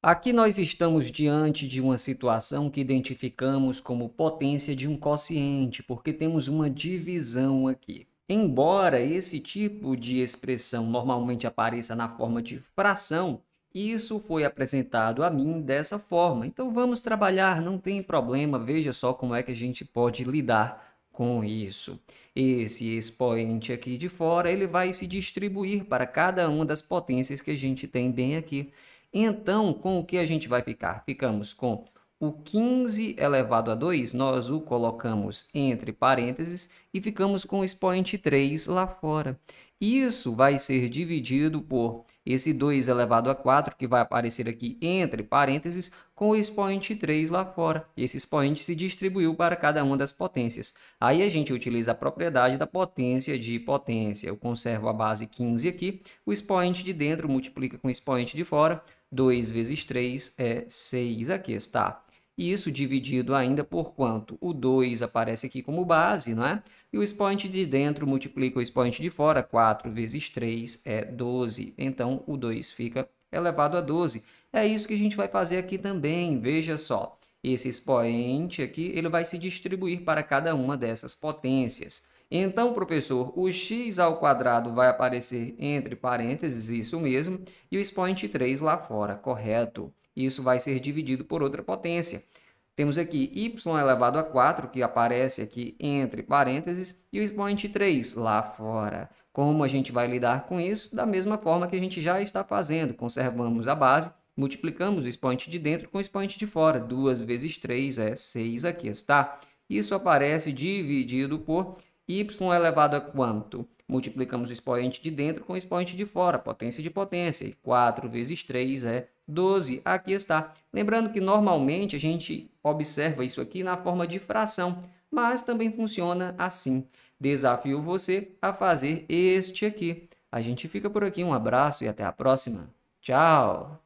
Aqui nós estamos diante de uma situação que identificamos como potência de um quociente, porque temos uma divisão aqui. Embora esse tipo de expressão normalmente apareça na forma de fração, isso foi apresentado a mim dessa forma. Então vamos trabalhar, não tem problema, veja só como é que a gente pode lidar com isso. Esse expoente aqui de fora, ele vai se distribuir para cada uma das potências que a gente tem bem aqui. Então, com o que a gente vai ficar? Ficamos com o 15 elevado a 2, nós o colocamos entre parênteses e ficamos com o expoente 3 lá fora. Isso vai ser dividido por esse 2 elevado a 4, que vai aparecer aqui entre parênteses, com o expoente 3 lá fora. Esse expoente se distribuiu para cada uma das potências. Aí a gente utiliza a propriedade da potência de potência. Eu conservo a base 15 aqui, o expoente de dentro multiplica com o expoente de fora, 2 vezes 3 é 6, aqui está. isso dividido ainda por quanto? O 2 aparece aqui como base, não é? E o expoente de dentro multiplica o expoente de fora, 4 vezes 3 é 12. Então, o 2 fica elevado a 12. É isso que a gente vai fazer aqui também, veja só. Esse expoente aqui ele vai se distribuir para cada uma dessas potências. Então, professor, o x ao quadrado vai aparecer entre parênteses, isso mesmo, e o expoente 3 lá fora, correto? Isso vai ser dividido por outra potência. Temos aqui y elevado a 4, que aparece aqui entre parênteses, e o expoente 3 lá fora. Como a gente vai lidar com isso? Da mesma forma que a gente já está fazendo. Conservamos a base, multiplicamos o expoente de dentro com o expoente de fora. 2 vezes 3 é 6 aqui, está? Isso aparece dividido por y elevado a quanto? Multiplicamos o expoente de dentro com o expoente de fora, potência de potência. E 4 vezes 3 é 12. Aqui está. Lembrando que normalmente a gente observa isso aqui na forma de fração, mas também funciona assim. Desafio você a fazer este aqui. A gente fica por aqui. Um abraço e até a próxima. Tchau!